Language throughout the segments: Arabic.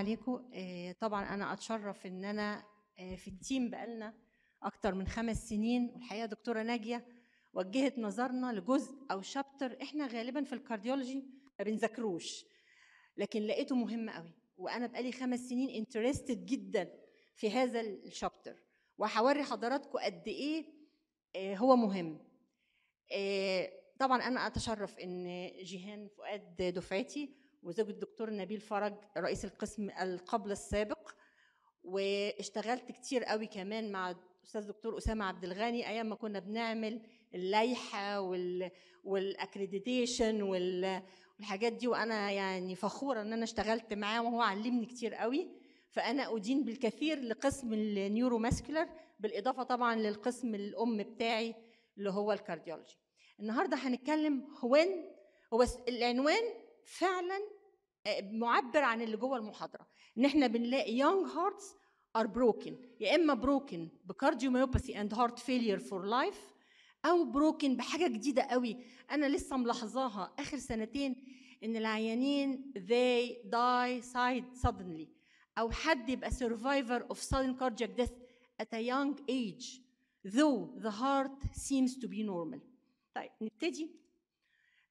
عليكم آه، طبعا انا اتشرف ان انا آه، في التيم بقالنا اكتر من خمس سنين والحقيقه دكتوره ناجيه وجهت نظرنا لجزء او شابتر احنا غالبا في الكارديولوجي ما بنذاكروش لكن لقيته مهم قوي وانا بقالي خمس سنين انترستد جدا في هذا الشابتر وهوري حضراتكم قد ايه آه، هو مهم طبعا انا اتشرف ان جيهان فؤاد دفعتي وزوج الدكتور نبيل فرج رئيس القسم القبل السابق واشتغلت كتير قوي كمان مع الاستاذ دكتور اسامه عبد الغني ايام ما كنا بنعمل اللائحه وال والاكريديتيشن وال... والحاجات دي وانا يعني فخوره ان انا اشتغلت معاه وهو علمني كتير قوي فانا ادين بالكثير لقسم النيورو ماسكولار بالاضافه طبعا للقسم الام بتاعي اللي هو الكارديولوجي النهارده هنتكلم وين هو العنوان فعلا آه، معبر عن اللي جوه المحاضره ان احنا بنلاقي يونج هارتس ار بروكن يا اما بروكن بكارديوميوباثي اند هارت فيلير فور لايف او بروكن بحاجه جديده قوي انا لسه ملاحظاها اخر سنتين ان العيانين they die side suddenly او حد يبقى survivor of sudden cardiac death at a young age though the heart seems to be normal طيب نبتدي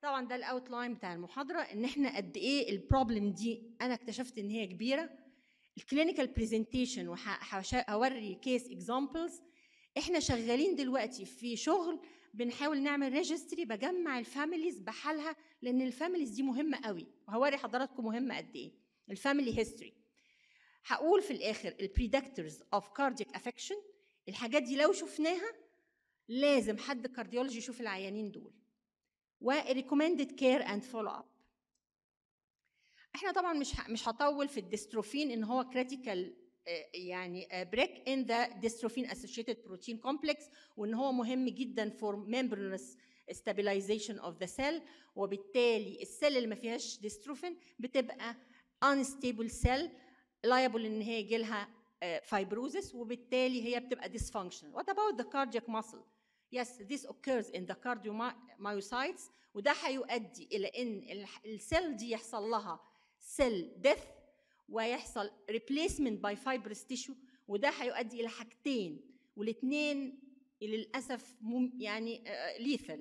طبعا ده الاوت لاين بتاع المحاضره ان احنا قد ايه البروبلم دي انا اكتشفت ان هي كبيره الكلينيكال برزنتيشن وهوري كيس اكزامبلز احنا شغالين دلوقتي في شغل بنحاول نعمل ريجستري بجمع الفاميليز بحالها لان الفاميليز دي مهمه قوي وهوري حضراتكم مهمه قد ايه الفاميلي هيستوري هقول في الاخر البريدكتورز اوف كاردييك افكشن الحاجات دي لو شفناها لازم حد كارديولوجي يشوف العيانين دول وريكومندد كير اند فولو اب احنا طبعا مش مش هطول في الديستروفين ان هو كريتيكال يعني بريك ان ذا ديستروفين اسوشيتد بروتين كومبلكس وان هو مهم جدا فور ميمبرنس stabilization اوف ذا سيل وبالتالي السيل اللي ما فيهاش ديستروفين بتبقى unstable cell liable ان هي يجي لها فايبروزس وبالتالي هي بتبقى dysfunctional. What about the cardiac muscle? Yes, this occurs in the cardiomyocytes وده هيؤدي إلى إن السيل دي يحصل لها cell death ويحصل ريبليسمنت باي فايبرس تيشو وده هيؤدي إلى حاجتين والاثنين للأسف يعني آه، lethal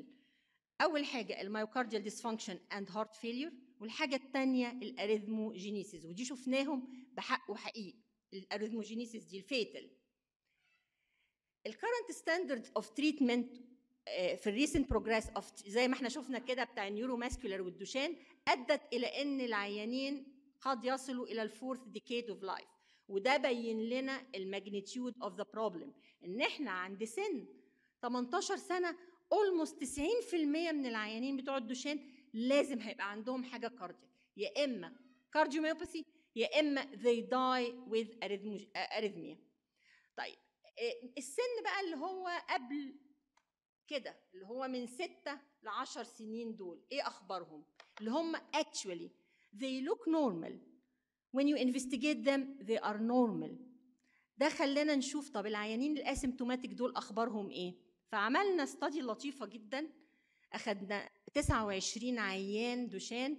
أول حاجة الميوكارديال ديسفانكشن أند هارت فيلير والحاجة الثانية الأريثموجينيسيس ودي شفناهم بحق وحقيقي الأريثموجينيسيس دي الفيتل الكرنت ستاندرد اوف تريتمنت في الريسنت بروجريس اوف زي ما احنا شفنا كده بتاع النيورو ماسكولار والدوشان ادت الى ان العيانين قد يصلوا الى الفورث ديكيد اوف لايف وده بين لنا الماجنتيود اوف ذا بروبلم ان احنا عند سن 18 سنه اولموست 90% من العيانين بتوع الدوشان لازم هيبقى عندهم حاجه كاردياك يا اما كارديوميوباثي يا اما they die with آه، arrhythmia طيب آه، السن بقى اللي هو قبل كده اللي هو من ستة لعشر سنين دول ايه اخبارهم اللي هم actually they look normal when you investigate them they are normal ده خلانا نشوف طب العيانين الاسمتوماتيك دول اخبارهم ايه فعملنا استادي لطيفه جدا اخدنا 29 عيان دوشان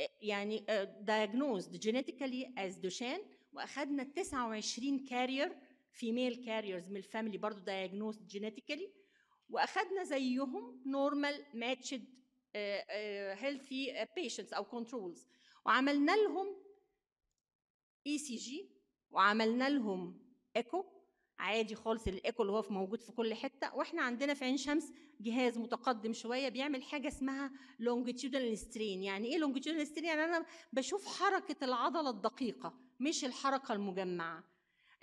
آه، يعني آه، diagnosed جينيتيكالي از دوشان واخدنا 29 كارير فيميل كاريرز من الفاميلي برضو دايجنوز جينيتيكالي واخدنا زيهم نورمال ماتشد هيلثي بيشنتس او كنترولز وعملنا لهم اي سي جي وعملنا لهم ايكو عادي خالص الايكو اللي هو موجود في كل حته واحنا عندنا في عين شمس جهاز متقدم شويه بيعمل حاجه اسمها لونجيتيودنال سترين يعني ايه لونجيتيودنال سترين يعني انا بشوف حركه العضله الدقيقه مش الحركه المجمعه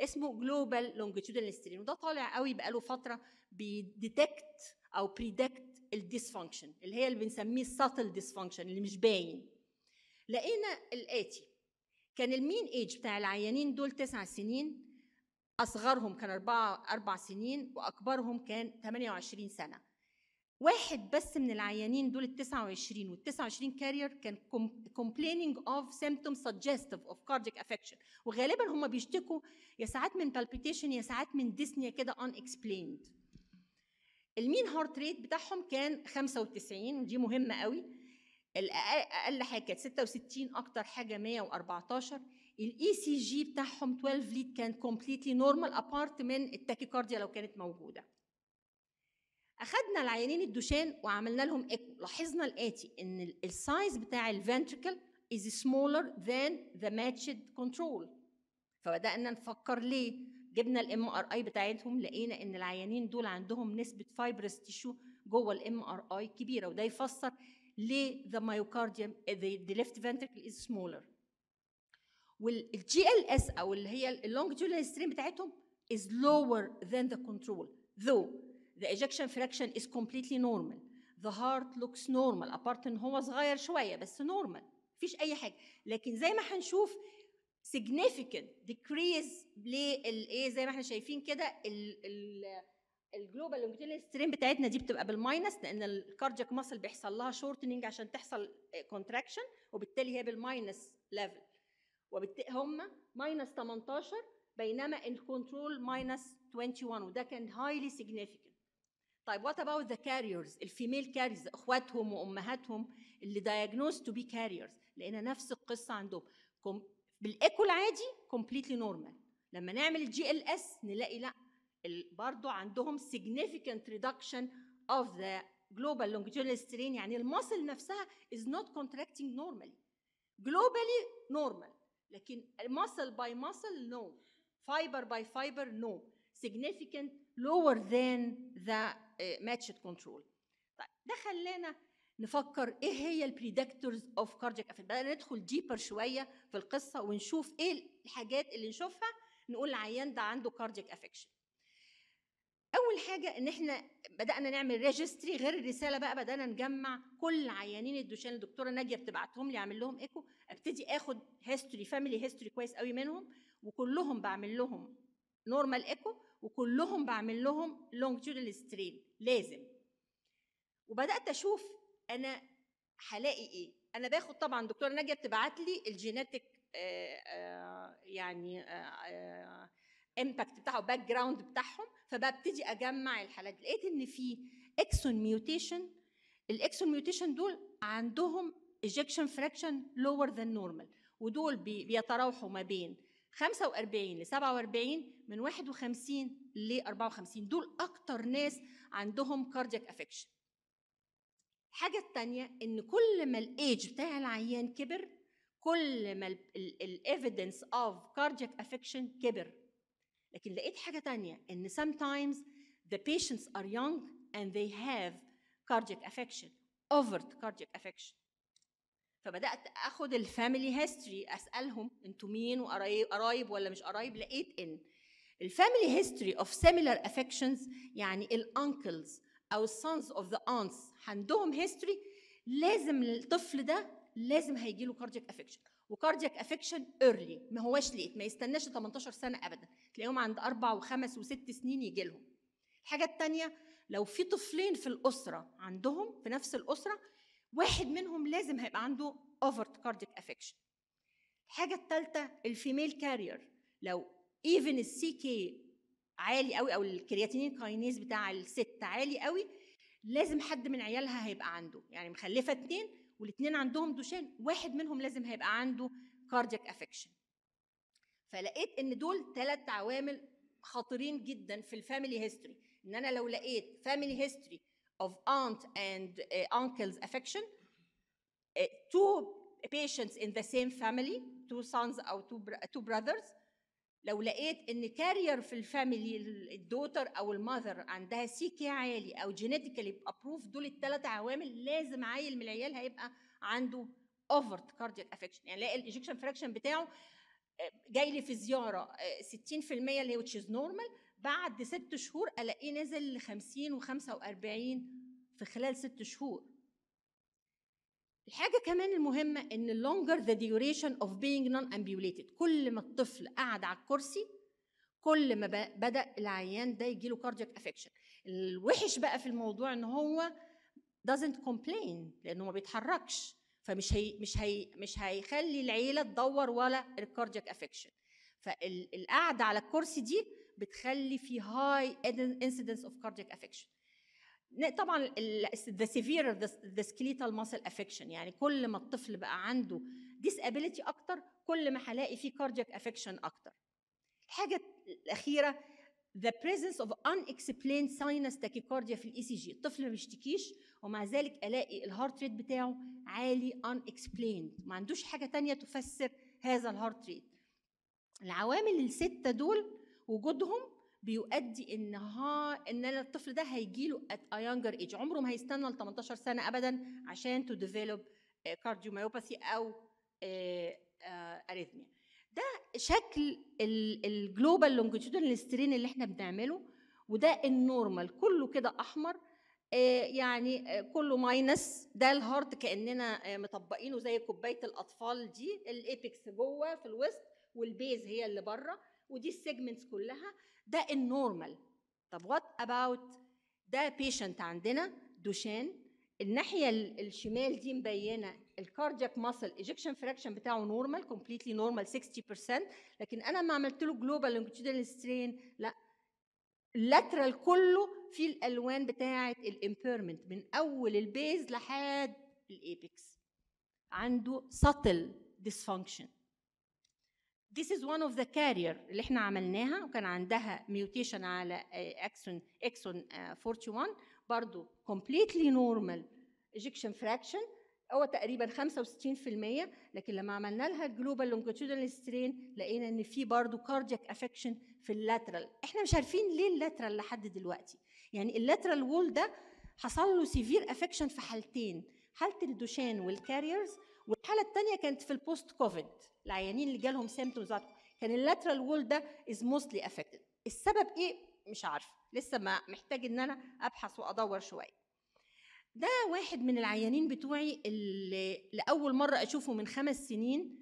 اسمه جلوبال لونجيتيودال سترين وده طالع قوي بقاله فتره بيديتكت او بريدكت الديسفانكشن اللي هي اللي بنسميه الساتل ديسفانكشن اللي مش باين لقينا الاتي كان المين ايج بتاع العيانين دول تسع سنين اصغرهم كان اربعه اربع سنين واكبرهم كان 28 سنه واحد بس من العيانين دول ال 29 وال 29 كارير كان complaining of symptoms suggestive of cardiac affection وغالبا هم بيشتكوا يا ساعات من palpitation يا ساعات من dyspnea كده unexplained المين هارت ريت بتاعهم كان 95 ودي مهمه قوي اقل حاجه كانت 66 اكتر حاجه 114 الاي سي جي بتاعهم 12 ليد كان كومبليتلي نورمال ابارت من التاكيكارديا لو كانت موجوده اخذنا العينين الدوشان وعملنا لهم ايكو لاحظنا الاتي ان السايز بتاع الفنتريكل is smaller than the matched control فبدانا نفكر ليه جبنا الام ار اي بتاعتهم لقينا ان العيانين دول عندهم نسبه فايبرس تيشو جوه الام ار اي كبيره وده يفسر ليه the myocardium the, the left ventricle is smaller والجي ال اس او اللي هي اللونجيتودينال ستريم بتاعتهم is lower than the control though The ejection fraction is completely normal. The heart looks normal apart ان هو صغير شوية بس normal مفيش أي حاجة لكن زي ما هنشوف significant decrease للايه زي ما احنا شايفين كده الجلوبال لونجيتودينال سترين بتاعتنا دي بتبقى بالماينس لان الكاردياك ماسل بيحصل لها شورتنينج عشان تحصل كونتراكشن وبالتالي هي بالماينس ليفل وبالتالي هم ماينس 18 بينما الكنترول ماينس 21 وده كان هايلي سيجنيفيكانت طيب وات اباوت ذا كاريرز الفيميل كاريرز اخواتهم وامهاتهم اللي دايجنوز تو بي كاريرز لقينا نفس القصه عندهم بالايكو العادي كومبليتلي نورمال لما نعمل الجي ال اس نلاقي لا برضو عندهم significant reduction of the global longitudinal strain يعني المصل نفسها is not contracting normally globally normal لكن muscle by muscle no fiber by fiber no significant lower than the ماتش كنترول طيب ده خلانا نفكر ايه هي البريدكتورز اوف كارديك كاردياك بقى ندخل ديبر شويه في القصه ونشوف ايه الحاجات اللي نشوفها نقول العيان ده عنده كارديك افكشن اول حاجه ان احنا بدانا نعمل ريجستري غير الرساله بقى بدانا نجمع كل عيانين الدوشان الدكتوره ناديه بتبعتهم لي اعمل لهم ايكو ابتدي اخد هيستوري فاميلي هيستوري كويس قوي منهم وكلهم بعمل لهم نورمال ايكو وكلهم بعمل لهم لونجيتودينال سترين لازم وبدات اشوف انا هلاقي ايه انا باخد طبعا دكتوره ناجيه بتبعت لي الجيناتيك آه، آه، يعني امباكت آه، بتاعه باك جراوند بتاعهم فببتدي اجمع الحالات لقيت ان في اكسون ميوتيشن الاكسون ميوتيشن دول عندهم ايجكشن فراكشن لور ذان نورمال ودول بيتراوحوا ما بين 45 ل 47 من 51 ل 54 دول اكتر ناس عندهم كاردياك افكشن الحاجه الثانيه ان كل ما الايج بتاع العيان كبر كل ما الايفيدنس اوف كاردياك افكشن كبر لكن لقيت حاجه تانية ان sometimes the patients are young and they have cardiac affection overt cardiac affection فبدات اخد الفاميلي هيستوري اسالهم انتوا مين وقرايب ولا مش قرايب لقيت ان الفاميلي هيستوري اوف سيميلار افكشنز يعني الانكلز او السونز اوف ذا انتس عندهم هيستوري لازم الطفل ده لازم هيجي له كاردياك افكشن وكاردياك افكشن ايرلي ما هواش ليت ما يستناش 18 سنه ابدا تلاقيهم عند اربع وخمس وست سنين يجي لهم الحاجه الثانيه لو في طفلين في الاسره عندهم في نفس الاسره واحد منهم لازم هيبقى عنده اوفر كاردياك افكشن الحاجه الثالثه الفيميل كارير لو ايفن السي كي عالي قوي او الكرياتينين كاينيز بتاع الست عالي قوي لازم حد من عيالها هيبقى عنده يعني مخلفه اتنين والاثنين عندهم دوشان واحد منهم لازم هيبقى عنده كاردياك افكشن فلقيت ان دول ثلاث عوامل خطيرين جدا في الفاميلي هيستوري ان انا لو لقيت فاميلي هيستوري of aunt and uh, uncle's affection uh, two patients in the same family two sons or two, two brothers لو لقيت ان كارير في الفاميلي الدوتر او المذر عندها سي كي عالي او جينيتيكالي ابروف دول الثلاث عوامل لازم عيل من العيال هيبقى عنده اوفرت كاردياك افكشن يعني الاقي الايجكشن فراكشن بتاعه آه، جاي لي في زياره 60% آه، اللي هي وتش از نورمال بعد ست شهور الاقيه نازل ل 50 و45 في خلال ست شهور الحاجه كمان المهمه ان اللونجر ذا ديوريشن اوف بينج نون امبيوليتد كل ما الطفل قعد على الكرسي كل ما بدا العيان ده يجيله كاردييك افكشن الوحش بقى في الموضوع ان هو doesn't complain لانه ما بيتحركش فمش هي مش هي مش هيخلي العيله تدور ولا الكاردييك افكشن فالقعده على الكرسي دي بتخلي في هاي انسيدنس اوف كاردييك افكشن طبعا ذا سيفير ذا سكليتال ماسل افكشن يعني كل ما الطفل بقى عنده ديسابيلتي اكتر كل ما هلاقي فيه كاردياك افكشن اكتر الحاجه الاخيره بريزنس اوف ان اكسبلين ساينس تاكيكارديا في الاي سي جي الطفل ما بيشتكيش ومع ذلك الاقي الهارت ريت بتاعه عالي unexplained ما عندوش حاجه تانية تفسر هذا الهارت ريت العوامل السته دول وجودهم بيؤدي ان ها ان انا الطفل ده هيجي له ات يانجر ايج عمره ما هيستنى ل 18 سنه ابدا عشان تو ديفلوب كارديوميوباثي او اريثميا آه، آه، ده شكل الجلوبال لونجيتودنال سترين اللي احنا بنعمله وده النورمال كله كده احمر آه، يعني كله ماينس ده الهارت كاننا مطبقينه زي كوبايه الاطفال دي الايبكس جوه في الوسط والبيز هي اللي بره ودي السيجمنتس كلها ده النورمال طب وات اباوت ده بيشنت عندنا دوشان الناحيه الشمال دي مبينه الكاردياك ماسل ايجكشن فراكشن بتاعه نورمال كومبليتلي نورمال 60% لكن انا ما عملت له جلوبال لونجيتودينال سترين لا اللاترال كله فيه الالوان بتاعه الامبيرمنت من اول البيز لحد الايبكس عنده سطل ديسفانكشن This is one of the carrier اللي احنا عملناها وكان عندها mutation على اكسون اكسون 41 برضو completely normal ejection fraction هو تقريبا 65% لكن لما عملنا لها الجلوبال longitudinal strain لقينا ان في برضه cardiac affection في اللاترال احنا مش عارفين ليه اللاترال لحد دلوقتي يعني اللاترال وول ده حصل له سيفير افكشن في حالتين حاله الدوشان والكاريرز والحاله الثانيه كانت في البوست كوفيد العيانين اللي جالهم سيمتومز كان اللاترال وول ده از موستلي افكتد السبب ايه مش عارفه لسه ما محتاج ان انا ابحث وادور شويه ده واحد من العيانين بتوعي اللي لاول مره اشوفه من خمس سنين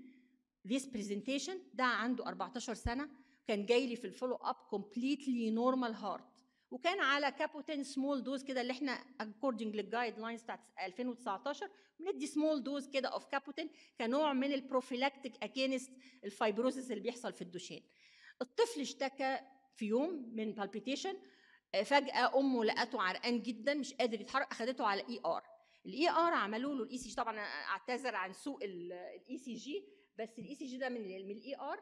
this presentation ده عنده 14 سنه كان جاي لي في الفولو اب كومبليتلي نورمال هارت وكان على كابوتين سمول دوز كده اللي احنا اكوردنج للجايد لاينز بتاعت 2019 بندي سمول دوز كده اوف كابوتين كنوع من البروفيلاكتيك اجينست الفايبروزس اللي بيحصل في الدوشين الطفل اشتكى في يوم من بالبيتيشن آه، فجاه امه لقته عرقان جدا مش قادر يتحرك اخذته على اي e ار الاي ار e عملوا له الاي سي e جي طبعا انا اعتذر عن سوء الاي سي جي بس الاي سي جي ده من الاي ار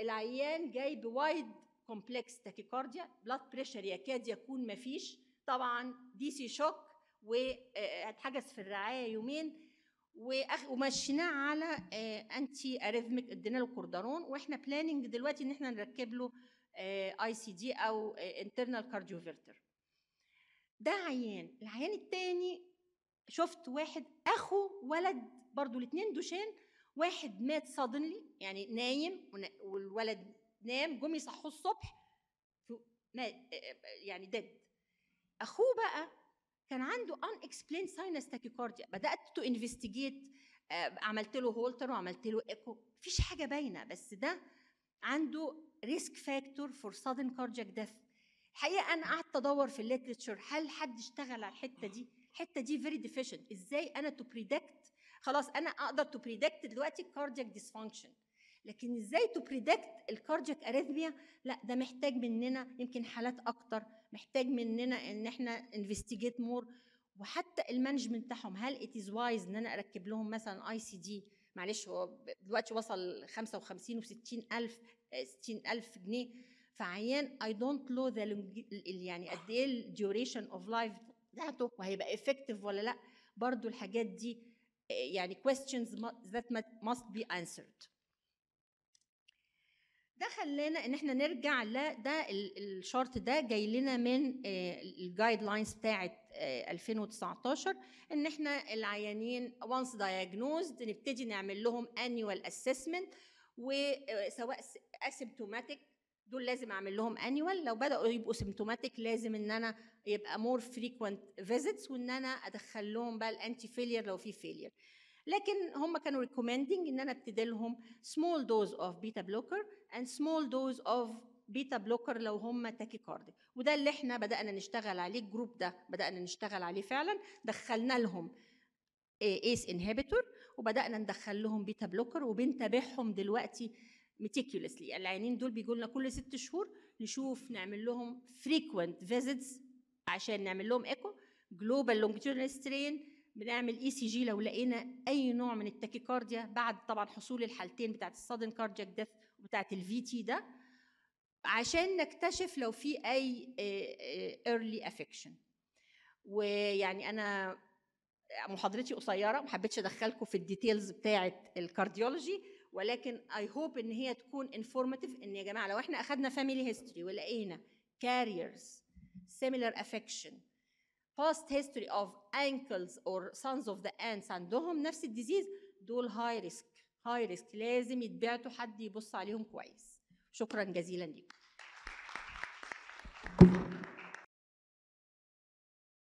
العيان جاي بوايد كومبلكس تاكيكارديا بلاد بريشر يكاد يكون ما فيش طبعا دي سي شوك واتحجز آه، في الرعايه يومين ومشيناه على انتي اريثميك ادينا له كوردارون واحنا بلاننج دلوقتي ان احنا نركب له اي سي دي او انترنال آه، كارديوفيرتر ده عيان العيان الثاني شفت واحد اخو ولد برضو الاثنين دوشان واحد مات صادنلي يعني نايم والولد نام جم يصحوا الصبح يعني ديد اخوه بقى كان عنده ان اكسبلين ساينس تاكيكارديا بدات تو انفستيجيت عملت له هولتر وعملت له ايكو مفيش حاجه باينه بس ده عنده ريسك فاكتور فور سادن كاردياك ديث الحقيقه انا قعدت ادور في الليترشر هل حد اشتغل على الحته دي الحته دي فيري ديفيشنت ازاي انا تو بريدكت خلاص انا اقدر تو بريدكت دلوقتي الكاردياك ديسفانكشن لكن ازاي تو بريدكت الكاردياك اريثميا لا ده محتاج مننا يمكن حالات اكتر محتاج مننا ان احنا انفستيجيت مور وحتى المانجمنت بتاعهم هل ات از وايز ان انا اركب لهم مثلا اي سي دي معلش هو دلوقتي وصل 55 و60 الف 60 الف جنيه فعيان اي دونت لو ذا يعني قد ايه الديوريشن اوف لايف بتاعته وهيبقى افكتيف ولا لا برضو الحاجات دي يعني questions that must be answered ده خلانا ان احنا نرجع لا ده الشرط ده جاي لنا من الجايد لاينز بتاعه 2019 ان احنا العيانين وانس دايجنوزد نبتدي نعمل لهم انيوال اسسمنت وسواء اسيمتوماتيك دول لازم اعمل لهم انيوال لو بداوا يبقوا سيمتوماتيك لازم ان انا يبقى مور فريكوينت فيزيتس وان انا ادخل لهم بقى الانتي فيلير لو في فيلير لكن هم كانوا ريكومندنج ان انا ابتدي لهم سمول دوز اوف بيتا بلوكر اند سمول دوز اوف بيتا بلوكر لو هم كاردي وده اللي احنا بدانا نشتغل عليه الجروب ده بدانا نشتغل عليه فعلا دخلنا لهم ايس انهبيتور e وبدانا ندخل لهم بيتا بلوكر وبنتابعهم دلوقتي ميتيكولسلي يعني العينين دول بيجوا لنا كل ست شهور نشوف نعمل لهم فريكوينت فيزيتس عشان نعمل لهم ايكو جلوبال لونجتيودنال سترين بنعمل اي سي جي لو لقينا اي نوع من التاكيكارديا بعد طبعا حصول الحالتين بتاعت السادن كاردياك ديث وبتاعت الفي تي ده عشان نكتشف لو في اي ايرلي آه، افكشن آه، ويعني انا محاضرتي قصيره ما حبيتش ادخلكم في الديتيلز بتاعه الكارديولوجي ولكن اي هوب ان هي تكون انفورماتيف ان يا جماعه لو احنا اخذنا فاميلي هيستوري ولقينا كاريرز سيميلر افكشن past history of ankles or sons of the ants عندهم نفس الديزيز دول هاي ريسك هاي ريسك لازم يتبعتوا حد يبص عليهم كويس شكرا جزيلا you.